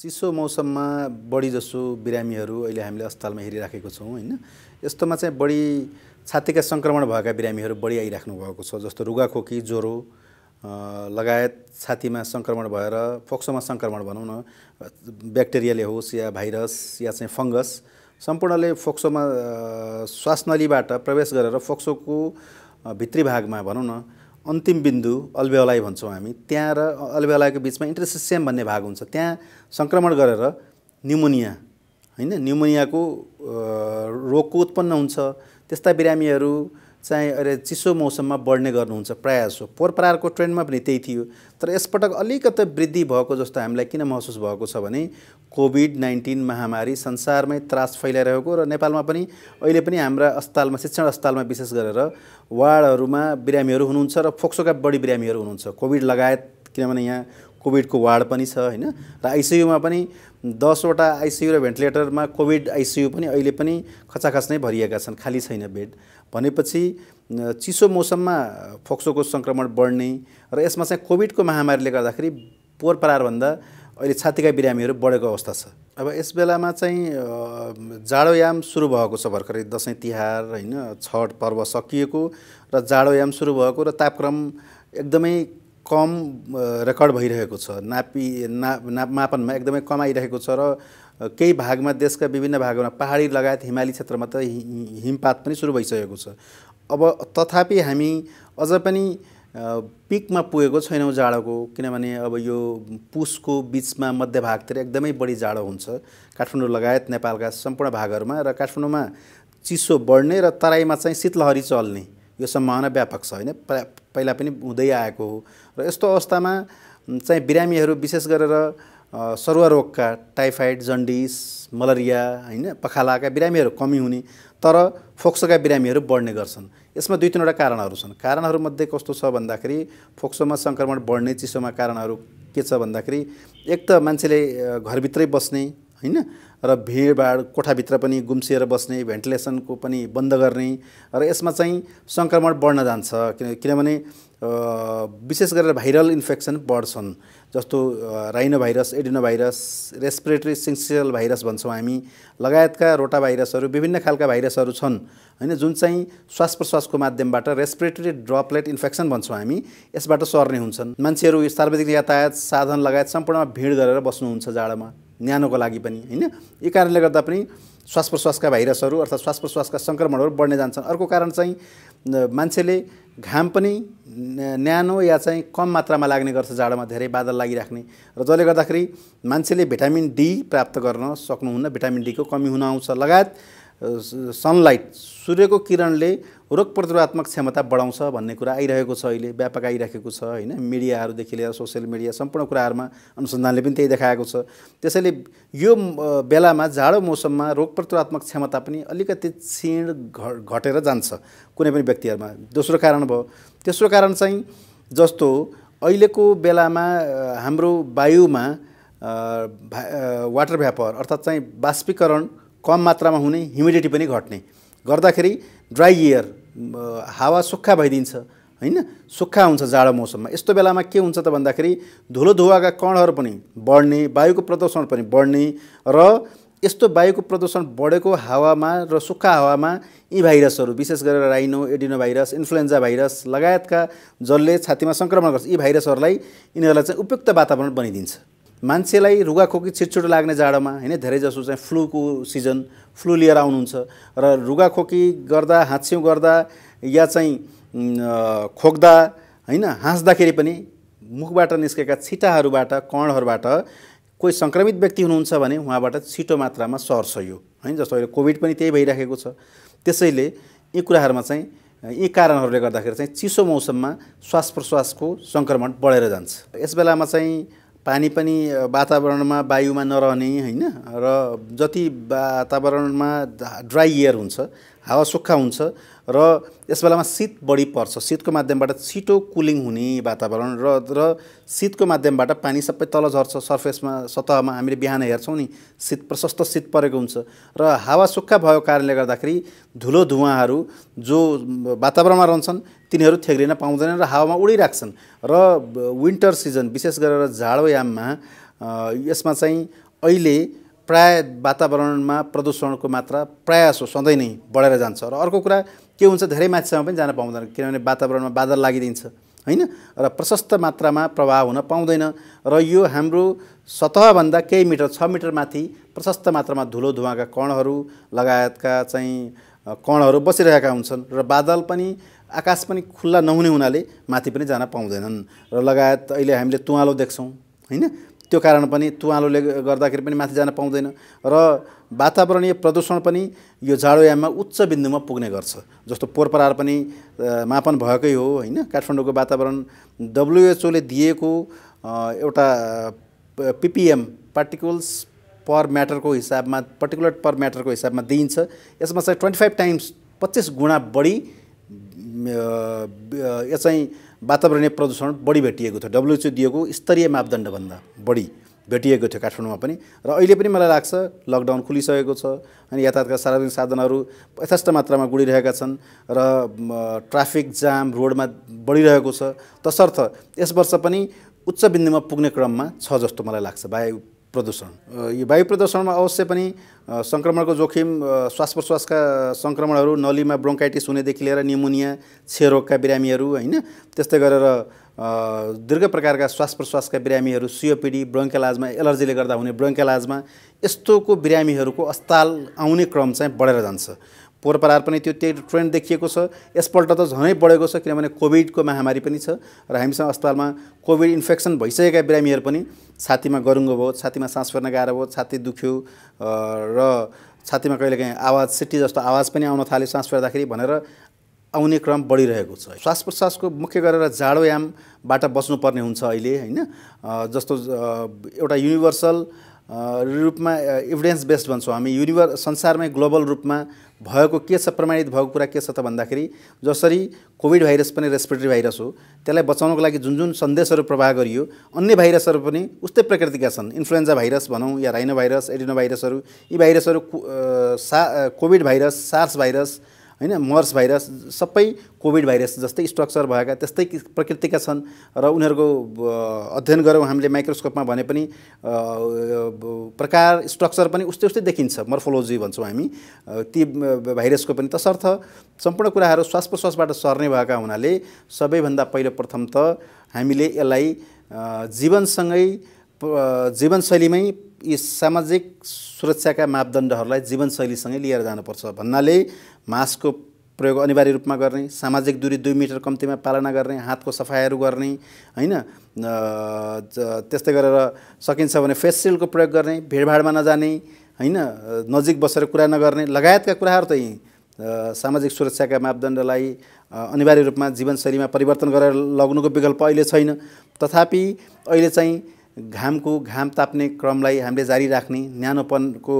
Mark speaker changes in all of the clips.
Speaker 1: चिसो मौसममा बढी जसो बिरामीहरू अहिले हामीले अस्पतालमा हेरिराखेको छौँ होइन यस्तोमा चाहिँ बढी छातीका सङ्क्रमण भएका बिरामीहरू बढी आइराख्नु भएको छ जस्तो रुगाखोकी ज्वरो लगायत छातीमा सङ्क्रमण भएर फोक्सोमा सङ्क्रमण भनौँ न ब्याक्टेरियाले होस् या भाइरस या चाहिँ फङ्गस सम्पूर्णले फोक्सोमा श्वासनलीबाट प्रवेश गरेर फोक्सोको भित्री भागमा भनौँ न अन्तिम बिन्दु अल्भ्यालाई भन्छौँ हामी त्यहाँ र अल्भ्यालाको बिचमा इन्ट्रेसिसियम भन्ने भाग हुन्छ त्यहाँ सङ्क्रमण गरेर न्युमोनिया होइन न्युमोनियाको रोगको उत्पन्न हुन्छ त्यस्ता बिरामीहरू चाहिँ अहिले चिसो मौसममा बढ्ने गर्नुहुन्छ प्रायः पोहोर पोहोरपरारको ट्रेन्डमा पनि त्यही थियो तर यसपटक अलिकति वृद्धि भएको जस्तो हामीलाई किन महसुस भएको छ भने कोभिड नाइन्टिन महामारी संसारमै त्रास फैलाइरहेको र नेपालमा पनि अहिले पनि हाम्रा अस्पतालमा शिक्षण अस्पतालमा विशेष गरेर वार्डहरूमा बिरामीहरू हुनुहुन्छ र फोक्सोका बढी बिरामीहरू हुनुहुन्छ कोभिड लगायत किनभने यहाँ कोभिडको वार्ड पनि छ होइन र आइसियुमा पनि दसवटा आइसियु र भेन्टिलेटरमा कोभिड आइसियु पनि अहिले पनि खचाखच नै भरिएका छन् खाली छैन बेड भनेपछि चिसो मौसममा फोक्सोको सङ्क्रमण बढ्ने र यसमा चाहिँ कोभिडको महामारीले गर्दाखेरि पोहोर परारभन्दा अहिले छातीका बिरामीहरू बढेको अवस्था छ अब यस बेलामा चाहिँ जाडोयाम सुरु भएको छ भर्खरै दसैँ तिहार होइन छठ पर्व सकिएको र जाडोयाम सुरु भएको र तापक्रम एकदमै कम रेकर्ड भइरहेको छ नापी नाप नाप मापनमा एकदमै कम आइरहेको छ र केही भागमा देशका विभिन्न भागमा पहाडी लगायत हिमाली क्षेत्रमा त हिमपात पनि सुरु भइसकेको छ अब तथापि हामी अझ पनि पिकमा पुगेको छैनौँ जाडोको किनभने अब यो पुसको बिचमा मध्यभागतिर एकदमै बढी जाडो हुन्छ काठमाडौँ लगायत नेपालका सम्पूर्ण भागहरूमा र काठमाडौँमा चिसो बढ्ने र तराईमा चाहिँ शीतलहरी चल्ने यो सम्भावना व्यापक छ होइन पहिला पनि हुँदै आएको हो र यस्तो अवस्थामा चाहिँ बिरामीहरू विशेष गरेर सरुवा रोगका टाइफाइड जन्डिस मलेरिया होइन पखालाका बिरामीहरू कमी हुने तर फोक्सोका बिरामीहरू बढ्ने गर्छन् यसमा दुई तिनवटा कारणहरू छन् कारणहरूमध्ये कस्तो छ भन्दाखेरि फोक्सोमा सङ्क्रमण बढ्ने चिसोमा कारणहरू के छ भन्दाखेरि एक त मान्छेले घरभित्रै बस्ने होइन र भिडभाड कोठाभित्र पनि गुम्सिएर बस्ने भेन्टिलेसनको पनि बन्द गर्ने र यसमा चाहिँ सङ्क्रमण बढ्न जान्छ किन किनभने विशेष गरेर भाइरल इन्फेक्सन बढ्छन् जस्तो rhino virus adeno virus respiratory syncytial virus भन्छौँ हामी लगायतका रोटा भाइरसहरू विभिन्न खालका भाइरसहरू छन् होइन जुन चाहिँ श्वास प्रश्वासको माध्यमबाट रेस्पिरेटरी ड्रपलेट इन्फेक्सन भन्छौँ हामी यसबाट सर्ने हुन्छन् मान्छेहरू सार्वजनिक यातायात साधन लगायत सम्पूर्णमा भिड गरेर बस्नुहुन्छ जाडोमा न्यानोको लागि पनि होइन यही कारणले गर्दा पनि श्वास प्रश्वासका भाइरसहरू अर्थात् श्वास प्रश्वासका सङ्क्रमणहरू बढ्ने जान्छन् अर्को कारण चाहिँ मान्छेले घाम पनि न्यानो या चाहिँ कम मात्रामा लाग्ने गर्छ जाडोमा धेरै बादल लागिराख्ने र जसले गर्दाखेरि मान्छेले भिटामिन डी प्राप्त गर्न सक्नुहुन्न भिटामिन डीको कमी हुन आउँछ लगायत सनलाइट सूर्यको किरणले रोग प्रतिरोधात्मक क्षमता बढाउँछ भन्ने कुरा आइरहेको छ अहिले व्यापक आइरहेको छ होइन मिडियाहरूदेखि लिएर सोसियल मिडिया सम्पूर्ण कुराहरूमा अनुसन्धानले पनि त्यही देखाएको छ त्यसैले यो बेलामा जाडो मौसममा रोग प्रतिरोधात्मक क्षमता पनि अलिकति क्षीण घटेर जान्छ कुनै पनि व्यक्तिहरूमा दोस्रो कारण भयो तेस्रो कारण चाहिँ जस्तो अहिलेको बेलामा हाम्रो वायुमा वाटर भ्यापर अर्थात् चाहिँ बाष्पीकरण कम मात्रामा हुने ह्युमिडिटी पनि घट्ने गर्दाखेरि ड्राई इयर हावा सुक्खा भइदिन्छ होइन सुक्खा हुन्छ जाडो मौसममा यस्तो बेलामा के हुन्छ त भन्दाखेरि धुलो धुवाका कणहरू पनि बढ्ने वायुको प्रदूषण पनि बढ्ने र यस्तो वायुको प्रदूषण बढेको हावामा र सुक्खा हावामा यी भाइरसहरू विशेष गरेर rhino adeno virus influenza virus लगायतका जसले छातीमा सङ्क्रमण गर्छ यी भाइरसहरूलाई यिनीहरूलाई चाहिँ उपयुक्त वातावरण बनिदिन्छ मान्छेलाई रुगाखोकी छिटछिटो लाग्ने जाडोमा होइन धेरैजसो चाहिँ फ्लूको सिजन फ्लू लिएर आउनुहुन्छ र रुगाखोकी गर्दा हाँस्यौँ गर्दा या चाहिँ खोक्दा होइन हाँस्दाखेरि पनि मुखबाट निस्केका छिटाहरूबाट कणहरूबाट कोही सङ्क्रमित व्यक्ति हुनुहुन्छ भने उहाँबाट छिटो मात्रामा सर्छ यो होइन जस्तो अहिले कोभिड पनि त्यही भइराखेको छ त्यसैले यी कुराहरूमा चाहिँ यी कारणहरूले गर्दाखेरि चाहिँ चिसो मौसममा श्वास प्रश्वासको सङ्क्रमण बढेर जान्छ यस बेलामा चाहिँ पानी पनि वातावरणमा वायुमा नरहने होइन र जति वातावरणमा ड्राई एयर हुन्छ हावा सुक्खा हुन्छ र यस बेलामा शीत बढी पर्छ शीतको माध्यमबाट छिटो कुलिङ हुने वातावरण र र शीतको माध्यमबाट पानी सबै तल झर्छ सर्फेसमा सतहमा हामीले बिहान हेर्छौँ नि शीत प्रशस्त शीत परेको हुन्छ र हावा सुक्खा भएको कारणले गर्दाखेरि धुलो धुवाँहरू जो वातावरणमा रहन्छन् तिनीहरू थ्याग्रिन पाउँदैनन् र हावामा उडिराख्छन् र विन्टर सिजन विशेष गरेर जाडोयाममा यसमा चाहिँ अहिले प्राय वातावरणमा प्रदूषणको मात्रा प्रायसो सधैँ नै बढेर जान्छ र अर्को कुरा के हुन्छ धेरै माथिसम्म पनि जान पाउँदैन किनभने वातावरणमा बादल लागिदिन्छ होइन र प्रशस्त मात्रामा प्रभाव हुन पाउँदैन र यो हाम्रो सतहभन्दा केही मिटर छ मिटर माथि प्रशस्त मात्रामा धुलो धुवाका कणहरू लगायतका चाहिँ कणहरू बसिरहेका हुन्छन् र बादल पनि आकाश पनि खुल्ला नहुने हुनाले माथि पनि जान पाउँदैनन् र लगायत अहिले हामीले तुवालो देख्छौँ होइन त्यो कारण पनि तुवालोले गर्दाखेरि पनि माथि जान पाउँदैन र वातावरणीय प्रदूषण पनि यो जाडोयाममा उच्च बिन्दुमा पुग्ने गर्छ जस्तो पोरपरार पनि मापन भएकै हो होइन काठमाडौँको वातावरण डब्लुएचओले दिएको एउटा पिपिएम पार्टिकल्स पर म्याटरको हिसाबमा पर्टिकुलर पर म्याटरको हिसाबमा दिइन्छ यसमा चाहिँ ट्वेन्टी फाइभ टाइम्स पच्चिस गुणा बढी यो चाहिँ वातावरणीय प्रदूषण बढी भेटिएको थियो डब्लुएचओ दिएको स्तरीय मापदण्डभन्दा बढी भेटिएको थियो काठमाडौँमा पनि र अहिले पनि मलाई लाग्छ लकडाउन खुलिसकेको छ अनि यातायातका सार्वजनिक साधनहरू यथेष्ट मात्रामा गुडिरहेका छन् र ट्राफिक जाम रोडमा बढिरहेको छ तसर्थ यस वर्ष पनि उच्च बिन्दुमा पुग्ने क्रममा छ जस्तो मलाई लाग्छ बाहेक प्रदूषण यो वायु प्रदूषणमा अवश्य पनि सङ्क्रमणको जोखिम श्वास प्रश्वासका सङ्क्रमणहरू नलीमा ब्रोङ्काइटिस हुनेदेखि लिएर निमोनिया क्षेरोगका बिरामीहरू होइन त्यस्तै गरेर दीर्घ प्रकारका श्वास प्रश्वासका बिरामीहरू सिओपिडी ब्रोङ्केलाजमा एलर्जीले गर्दा हुने ब्रोङ्केलाजमा यस्तोको बिरामीहरूको अस्ताल आउने क्रम चाहिँ बढेर जान्छ पोहोर पनि त्यो त्यही ट्रेन्ड देखिएको छ यसपल्ट त झनै बढेको छ किनभने कोभिडको महामारी पनि छ र हामीसँग अस्पतालमा कोभिड इन्फेक्सन भइसकेका बिरामीहरू पनि छातीमा गरुङ्गो भयो छातीमा सास फेर्न गाह्रो भयो छाती दुख्यो र छातीमा कहिलेकाहीँ आवाज सिटी जस्तो आवाज पनि आउन थाल्यो सास फेर्दाखेरि भनेर आउने क्रम बढिरहेको छ श्वास प्रश्वासको मुख्य गरेर जाडोयामबाट बस्नुपर्ने हुन्छ अहिले होइन जस्तो एउटा युनिभर्सल रूपमा इभिडेन्स बेस्ड भन्छौँ हामी युनिभर्स संसारमै ग्लोबल रूपमा भएको के छ प्रमाणित भएको कुरा के छ त भन्दाखेरि जसरी कोभिड भाइरस पनि रेस्पिरेटरी भाइरस हो त्यसलाई बचाउनको लागि जुन जुन सन्देशहरू प्रवाह गरियो अन्य भाइरसहरू पनि उस्तै प्रकृतिका छन् इन्फ्लुएन्जा भाइरस भनौँ या राइनो भाइरस एडिनो भाइरसहरू यी भाइरसहरू सा कोभिड भाइरस सार्स भाइरस होइन मर्स भाइरस सबै कोभिड भाइरस जस्तै स्ट्रक्चर भएका त्यस्तै प्रकृतिका छन् र उनीहरूको अध्ययन गऱ्यौँ हामीले माइक्रोस्कोपमा भने पनि प्रकार स्ट्रक्चर पनि उस्तै उस्तै देखिन्छ मर्फोलोजी भन्छौँ हामी ती भाइरसको पनि तसर्थ सम्पूर्ण कुराहरू श्वास प्रश्वासबाट सर्ने भएका हुनाले सबैभन्दा पहिलो प्रथम त हामीले यसलाई जीवनसँगै जीवनशैलीमै यी सामाजिक सुरक्षाका मापदण्डहरूलाई जीवनशैलीसँगै लिएर जानुपर्छ भन्नाले मास्कको प्रयोग अनिवार्य रूपमा गर्ने सामाजिक दूरी दुई मिटर कम्तीमा पालना गर्ने हातको सफाइहरू गर्ने होइन त्यस्तै गरेर सकिन्छ भने फेस सिल्डको प्रयोग गर्ने भिडभाडमा नजाने होइन नजिक बसेर कुरा नगर्ने लगायतका कुराहरू त यी सामाजिक सुरक्षाका मापदण्डलाई अनिवार्य रूपमा जीवनशैलीमा परिवर्तन गरेर लग्नुको विकल्प अहिले छैन तथापि अहिले चाहिँ घामको घाम ताप्ने क्रमलाई हामीले जारी राख्ने न्यानोपनको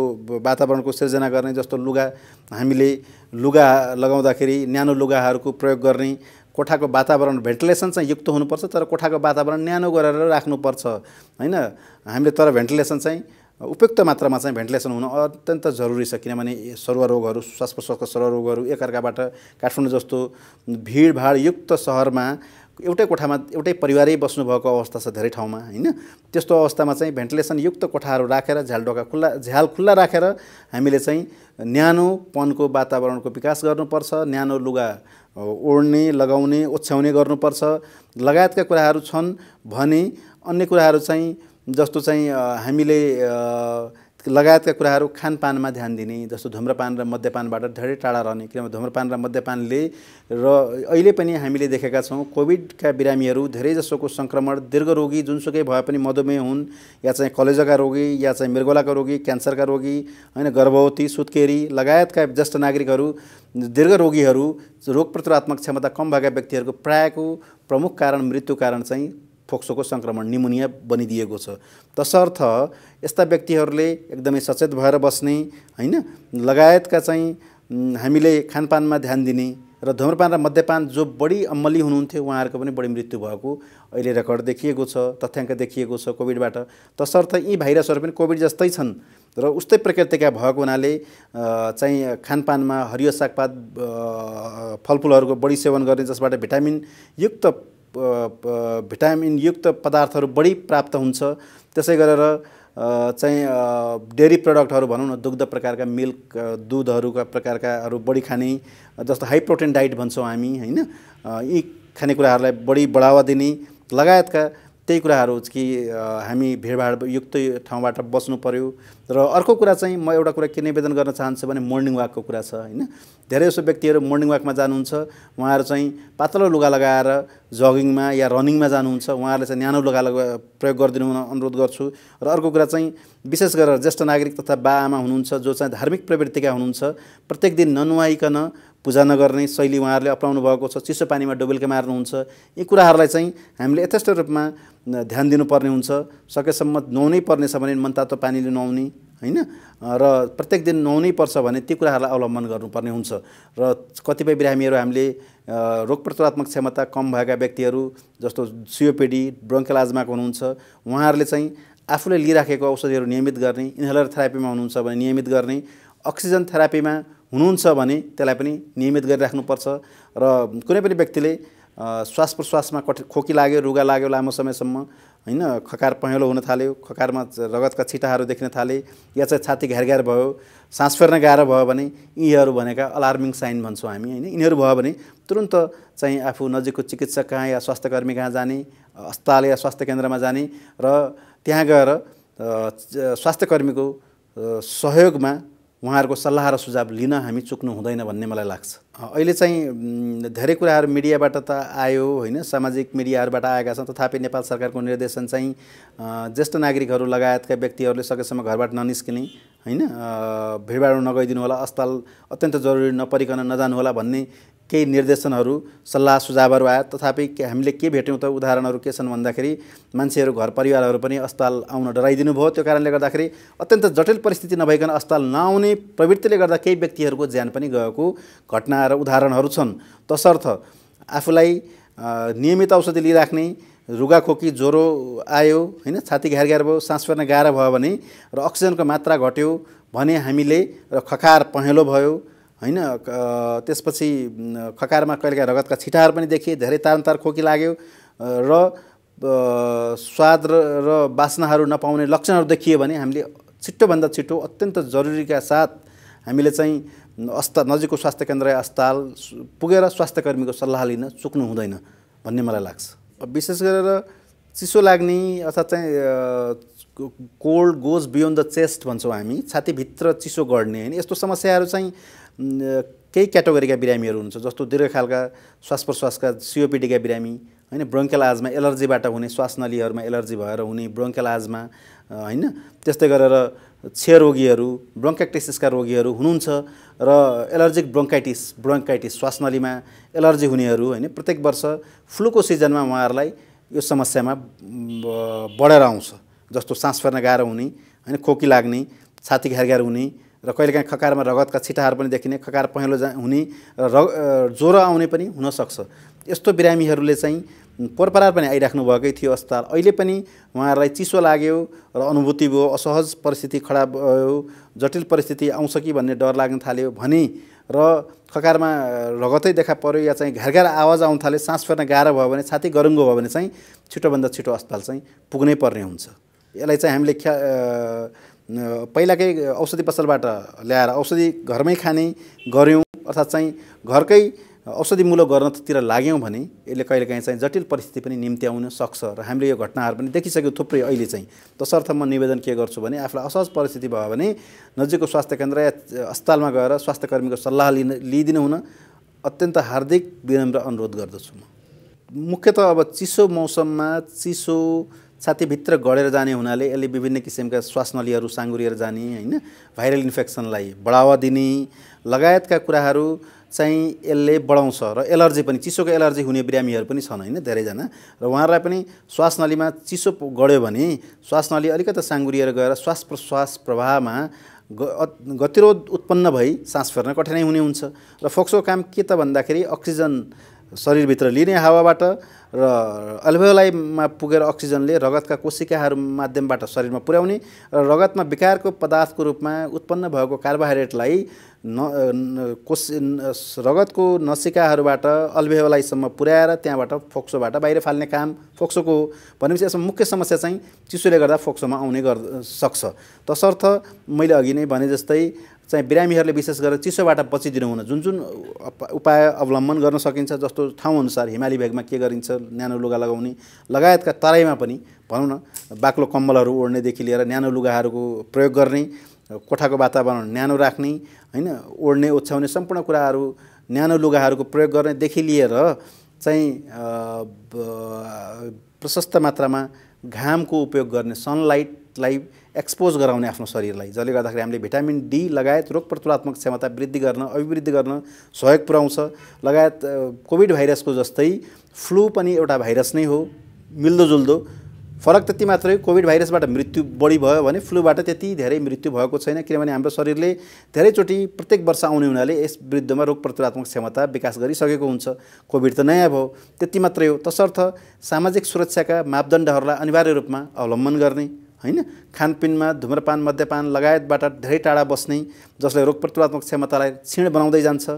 Speaker 1: वातावरणको सिर्जना गर्ने जस्तो लुगा हामीले लुगा लगाउँदाखेरि न्यानो लुगाहरूको प्रयोग गर्ने कोठाको वातावरण भेन्टिलेसन चाहिँ युक्त हुनुपर्छ तर कोठाको वातावरण न्यानो गरेर राख्नुपर्छ होइन हामीले तर भेन्टिलेसन चाहिँ उपयुक्त मात्रामा चाहिँ भेन्टिलेसन हुन अत्यन्त जरुरी छ किनभने सर्वरोगहरू श्वास प्रश्वासको सर्वरोगहरू एकअर्काबाट काठमाडौँ जस्तो भिडभाडयुक्त सहरमा एउटै कोठामा एउटै परिवारै बस्नुभएको अवस्था छ धेरै ठाउँमा होइन त्यस्तो अवस्थामा चाहिँ भेन्टिलेसनयुक्त कोठाहरू राखेर झ्यालडोका खुल्ला झ्याल खुल्ला राखेर हामीले चाहिँ न्यानोपनको वातावरणको विकास गर्नुपर्छ न्यानो लुगा ओढ्ने लगाउने ओछ्याउने गर्नुपर्छ लगायतका कुराहरू छन् भने अन्य कुराहरू चाहिँ जस्तो चाहिँ हामीले लगायतका कुराहरू खानपानमा ध्यान दिने जस्तो धुम्रपान र मद्यपानबाट धेरै टाढा रहने किनभने धुम्रपान र मद्यपानले र अहिले पनि हामीले देखेका छौँ कोभिडका बिरामीहरू धेरै जसोको सङ्क्रमण दीर्घरोगी जुनसुकै भए पनि मधुमेह हुन् या चाहिँ कलेजोका रोगी या चाहिँ मृगोलाका रोगी क्यान्सरका रोगी होइन गर्भवती सुत्केरी लगायतका ज्येष्ठ नागरिकहरू दीर्घ रोगीहरू रोग प्रतिरोधात्मक क्षमता कम भएका व्यक्तिहरूको प्रायको प्रमुख कारण मृत्यु कारण चाहिँ फोक्सोको सङ्क्रमण निमोनिया बनिदिएको छ तसर्थ यस्ता व्यक्तिहरूले एकदमै सचेत भएर बस्ने होइन लगायतका चाहिँ हामीले खानपानमा ध्यान दिने र धुम्रपान र मद्यपान जो बढी अम्मली हुनुहुन्थ्यो उहाँहरूको पनि बढी मृत्यु भएको अहिले रेकर्ड देखिएको छ तथ्याङ्क देखिएको छ कोभिडबाट तसर्थ यी भाइरसहरू पनि कोभिड जस्तै छन् र उस्तै प्रकृतिका भएको हुनाले चाहिँ खानपानमा हरियो सागपात फलफुलहरूको बढी सेवन गर्ने जसबाट भिटामिन युक्त भिटामिनयुक्त पदार्थहरू बढी प्राप्त हुन्छ त्यसै गरेर चाहिँ डेरी प्रडक्टहरू भनौँ न दुग्ध प्रकारका मिल्क दुधहरूका प्रकारकाहरू बढी खाने जस्तो हाई प्रोटिन डाइट भन्छौँ हामी होइन यी खानेकुराहरूलाई बढी बढावा दिने लगायतका त्यही कुराहरू कि हामी भिडभाडयुक्त ठाउँबाट बस्नु पऱ्यो र अर्को कुरा चाहिँ म एउटा कुरा के निवेदन गर्न चाहन्छु भने मर्निङ वाकको कुरा छ होइन धेरै जसो व्यक्तिहरू मर्निङ वाकमा जानुहुन्छ उहाँहरू चाहिँ पातलो लुगा लगाएर जगिङमा या रनिङमा जानुहुन्छ उहाँहरूले चाहिँ न्यानो लुगा लगा प्रयोग गरिदिनु अनुरोध गर्छु र अर्को कुरा चाहिँ विशेष गरेर ज्येष्ठ नागरिक तथा बा आमा हुनुहुन्छ जो चाहिँ धार्मिक प्रवृत्तिका हुनुहुन्छ प्रत्येक दिन ननुहाइकन पूजा नगर्ने शैली उहाँहरूले अप्नाउनु भएको छ चिसो पानीमा डुबेल्के मार्नुहुन्छ यी कुराहरूलाई चाहिँ हामीले यथेष्ट रूपमा ध्यान दिनुपर्ने हुन्छ सकेसम्म नुहाउनै पर्नेछ भने मनतातो पानीले नुहाउने होइन र प्रत्येक दिन नुहाउनै पर्छ भने ती कुराहरूलाई अवलम्बन गर्नुपर्ने हुन्छ र कतिपय बिरामीहरू हामीले रोग प्रतिरोधात्मक क्षमता कम भएका व्यक्तिहरू जस्तो सिओपिडी ब्रोङ्केलाजमाको हुनुहुन्छ उहाँहरूले चाहिँ आफूले लिइराखेको औषधिहरू नियमित गर्ने इन्हेलर थेरापीमा हुनुहुन्छ भने नियमित गर्ने अक्सिजन थेरापीमा हुनुहुन्छ भने त्यसलाई पनि नियमित गरिराख्नुपर्छ र कुनै पनि व्यक्तिले श्वास प्रश्वासमा कठ खोकी लाग्यो रुगा लाग्यो लामो समयसम्म होइन खकार पहेँलो हुन थाल्यो खकारमा रगतका छिटाहरू देख्न थाले या चाहिँ छाती घेर घ्यार भयो सास फेर्न गाह्रो भयो भने यीहरू भनेका अलार्मिङ साइन भन्छौँ हामी होइन यिनीहरू भयो भने तुरन्त चाहिँ आफू नजिकको चिकित्सक कहाँ या स्वास्थ्यकर्मी कहाँ जाने अस्पताल या स्वास्थ्य केन्द्रमा जाने र त्यहाँ गएर स्वास्थ्यकर्मीको सहयोगमा उहाँहरूको सल्लाह र सुझाव लिन हामी चुक्नु हुँदैन भन्ने मलाई लाग्छ अहिले चाहिँ धेरै कुराहरू मिडियाबाट त आयो होइन सामाजिक मिडियाहरूबाट आएका छन् तथापि नेपाल सरकारको निर्देशन चाहिँ ज्येष्ठ नागरिकहरू लगायतका व्यक्तिहरूले सकेसम्म घरबाट ननिस्किने होइन भिडभाड नगइदिनु होला अस्पताल अत्यन्त जरुरी नपरिकन नजानु होला भन्ने केही निर्देशनहरू सल्लाह सुझावहरू आए तथापि हामीले के भेट्यौँ त उदाहरणहरू के छन् भन्दाखेरि मान्छेहरू घर परिवारहरू पनि अस्पताल आउन डराइदिनु भयो त्यो कारणले गर्दाखेरि अत्यन्त जटिल परिस्थिति नभइकन अस्पताल नआउने प्रवृत्तिले गर्दा केही व्यक्तिहरूको ज्यान पनि गएको घटना र उदाहरणहरू छन् तसर्थ आफूलाई नियमित औषधि लिइराख्ने रुगाखोकी ज्वरो आयो होइन छाती घ्यार घ्यार भयो सास फेर्न गाह्रो भयो भने र अक्सिजनको मात्रा घट्यो भने हामीले र खकार पहेँलो भयो होइन त्यसपछि खकारमा कहिलेकाहीँ रगतका छिटाहरू पनि देखिए धेरै तार तार खोकी लाग्यो र स्वाद र बासनाहरू नपाउने लक्षणहरू देखियो भने हामीले छिट्टोभन्दा छिटो अत्यन्त जरुरीका साथ हामीले चाहिँ अस्ता नजिकको स्वास्थ्य केन्द्र अस्पताल पुगेर स्वास्थ्यकर्मीको सल्लाह लिन चुक्नु हुँदैन भन्ने मलाई लाग्छ विशेष गरेर चिसो लाग्ने अर्थात् चाहिँ cold goes beyond the chest भन्छौँ हामी छातीभित्र चिसो गर्ने होइन यस्तो समस्याहरू चाहिँ केही क्याटेगोरीका बिरामीहरू हुन्छ जस्तो दीर्घकालका श्वास प्रश्वासका सिओपिडीका बिरामी होइन ब्रोङ्केल आजमा एलर्जीबाट हुने श्वास नलीहरूमा एलर्जी भएर हुने ब्रोङ्केल आजमा होइन त्यस्तै गरेर क्षयरोगीहरू ब्रोङ्काक्टिसिसका रोगीहरू हुनुहुन्छ र एलर्जिक ब्रोङ्काइटिस ब्रोङ्काइटिस नलीमा एलर्जी हुनेहरू होइन प्रत्येक वर्ष फ्लूको सिजनमा उहाँहरूलाई यो समस्यामा बढेर आउँछ जस्तो सास फेर्न गाह्रो हुने होइन खोकी लाग्ने छाती घेर हुने र कहिलेकाहीँ खकारमा रगतका छिटाहरू पनि देखिने खकार पहेँलो जा हुने र र ज्वरो आउने पनि हुनसक्छ यस्तो बिरामीहरूले चाहिँ पर परार पनि आइराख्नु भएकै थियो अस्पताल अहिले पनि उहाँहरूलाई चिसो लाग्यो र अनुभूति भयो असहज परिस्थिति खडा भयो जटिल परिस्थिति आउँछ कि भन्ने डर लाग्न थाल्यो भने र खकारमा रगतै देखा पऱ्यो या चाहिँ घर आवाज आउन थाल्यो सास फेर्न गाह्रो भयो भने छाती गरुङ्गो भयो भने चाहिँ छिटोभन्दा छिटो अस्पताल चाहिँ पुग्नै पर्ने हुन्छ यसलाई चाहिँ हामीले ख्या पहिलाकै औषधि पसलबाट ल्याएर औषधि घरमै खाने गऱ्यौँ अर्थात् चाहिँ घरकै औषधिमूलक गर्नतिर लाग्यौँ भने यसले कहिलेकाहीँ चाहिँ जटिल परिस्थिति पनि निम्त्याउन सक्छ र हामीले यो घटनाहरू पनि देखिसक्यौँ थुप्रै अहिले चाहिँ तसर्थ म निवेदन के गर्छु भने आफूलाई असहज परिस्थिति भयो भने नजिकको स्वास्थ्य केन्द्र या अस्पतालमा गएर स्वास्थ्य कर्मीको सल्लाह लिन लिइदिनु हुन अत्यन्त हार्दिक विनम्र अनुरोध गर्दछु म मुख्यत अब चिसो मौसममा चिसो छातीभित्र गढेर जाने हुनाले यसले विभिन्न किसिमका श्वास नलीहरू साङ्गुरिएर जाने होइन भाइरल इन्फेक्सनलाई बढावा दिने लगायतका कुराहरू चाहिँ यसले बढाउँछ र एलर्जी पनि चिसोको एलर्जी हुने बिरामीहरू पनि छन् होइन धेरैजना र उहाँहरूलाई पनि श्वास नलीमा चिसो गढ्यो भने श्वास नली अलिकति साङ्गुरिएर गएर श्वास प्रश्वास प्रवाहमा गतिरोध उत्पन्न भई सास फेर्न कठिनाइ हुने हुन्छ र फोक्सोको काम के त भन्दाखेरि अक्सिजन शरीरभित्र लिने हावाबाट र अल्भेलाइमा पुगेर अक्सिजनले रगतका कोशिकाहरू माध्यमबाट शरीरमा पुर्याउने र रगतमा विकारको पदार्थको रूपमा उत्पन्न भएको कार्बोहाइड्रेटलाई न कोस रगतको नसिकाहरूबाट अल्भेलाइसम्म पुर्याएर त्यहाँबाट फोक्सोबाट बाहिर फाल्ने काम फोक्सोको भनेपछि यसमा मुख्य समस्या चाहिँ चिसोले गर्दा फोक्सोमा आउने गर् सक्छ तसर्थ मैले अघि नै भने जस्तै चाहिँ बिरामीहरूले विशेष गरेर चिसोबाट बचिदिनु हुन जुन जुन उपाय अवलम्बन गर्न सकिन्छ जस्तो ठाउँअनुसार हिमाली भेगमा के गरिन्छ न्यानो लुगा लगाउने लगायतका तराईमा पनि भनौँ न बाक्लो कम्बलहरू ओढ्नेदेखि लिएर न्यानो लुगाहरूको प्रयोग गर्ने कोठाको वातावरण न्यानो राख्ने होइन ओढ्ने ओछ्याउने सम्पूर्ण कुराहरू न्यानो लुगाहरूको प्रयोग गर्नेदेखि लिएर चाहिँ प्रशस्त मात्रामा घामको उपयोग गर्ने सनलाइटलाई एक्सपोज गराउने आफ्नो शरीरलाई जसले गर्दाखेरि हामीले भिटामिन डी लगायत रोग प्रतिरोधात्मक क्षमता वृद्धि गर्न अभिवृद्धि गर्न सहयोग पुऱ्याउँछ लगायत कोभिड भाइरसको जस्तै फ्लू पनि एउटा भाइरस नै हो मिल्दोजुल्दो फरक त्यति मात्रै कोभिड भाइरसबाट मृत्यु बढी भयो भने फ्लूबाट त्यति धेरै मृत्यु भएको छैन किनभने हाम्रो शरीरले धेरैचोटि प्रत्येक वर्ष आउने हुनाले यस विरुद्धमा रोग प्रतिरोधात्मक क्षमता विकास गरिसकेको हुन्छ कोभिड त नयाँ भयो त्यति मात्रै हो तसर्थ सामाजिक सुरक्षाका मापदण्डहरूलाई अनिवार्य रूपमा अवलम्बन गर्ने होइन खानपिनमा धुम्रपान मद्यपान लगायतबाट धेरै टाढा बस्ने जसले रोग प्रतिरोधात्मक क्षमतालाई क्षीण बनाउँदै जान्छ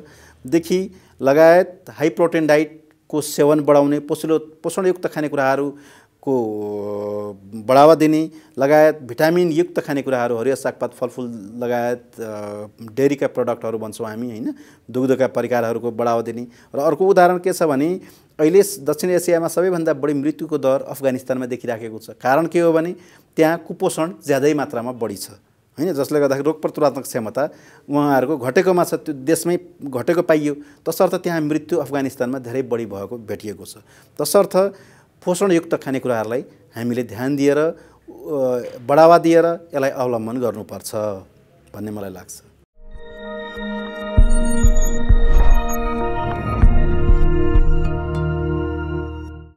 Speaker 1: देखि लगायत हाई प्रोटिन डाइटको सेवन बढाउने पोसिलो पोषणयुक्त खानेकुराहरूको बढावा दिने लगायत भिटामिनयुक्त खानेकुराहरू हरियो सागपात फलफुल लगायत डेरीका प्रडक्टहरू भन्छौँ हामी होइन दुग्धका परिकारहरूको बढावा दिने र अर्को उदाहरण के छ भने अहिले दक्षिण एसियामा सबैभन्दा बढी मृत्युको दर अफगानिस्तानमा देखिराखेको छ कारण के हो भने त्यहाँ कुपोषण ज्यादै मात्रामा बढी छ होइन जसले गर्दाखेरि रोग प्रतिरोधात्मक क्षमता उहाँहरूको घटेकोमा छ त्यो देशमै घटेको पाइयो तसर्थ त्यहाँ मृत्यु अफगानिस्तानमा धेरै बढी भएको भेटिएको छ तसर्थ पोषणयुक्त खानेकुराहरूलाई हामीले ध्यान दिएर बढावा दिएर यसलाई अवलम्बन गर्नुपर्छ भन्ने मलाई लाग्छ